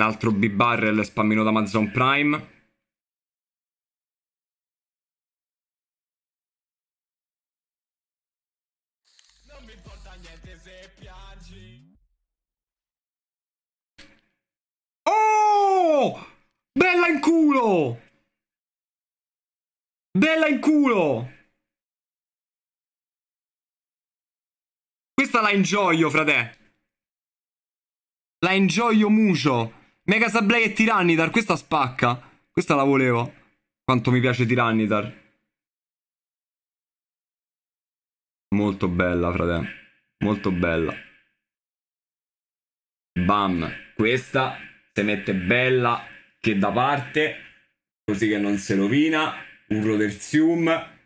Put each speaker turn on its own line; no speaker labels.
Un altro B-Barrel spammino da Amazon Prime. Oh! Bella in culo! Bella in culo! Questa la ingioio, frate.
La ingioio mucho. Mega Sablay e Tirannidar, questa spacca. Questa la volevo.
Quanto mi piace Tirannidar.
Molto bella, frate. Molto bella.
Bam. Questa si mette bella che da parte. Così che non si rovina. Un Rotersium.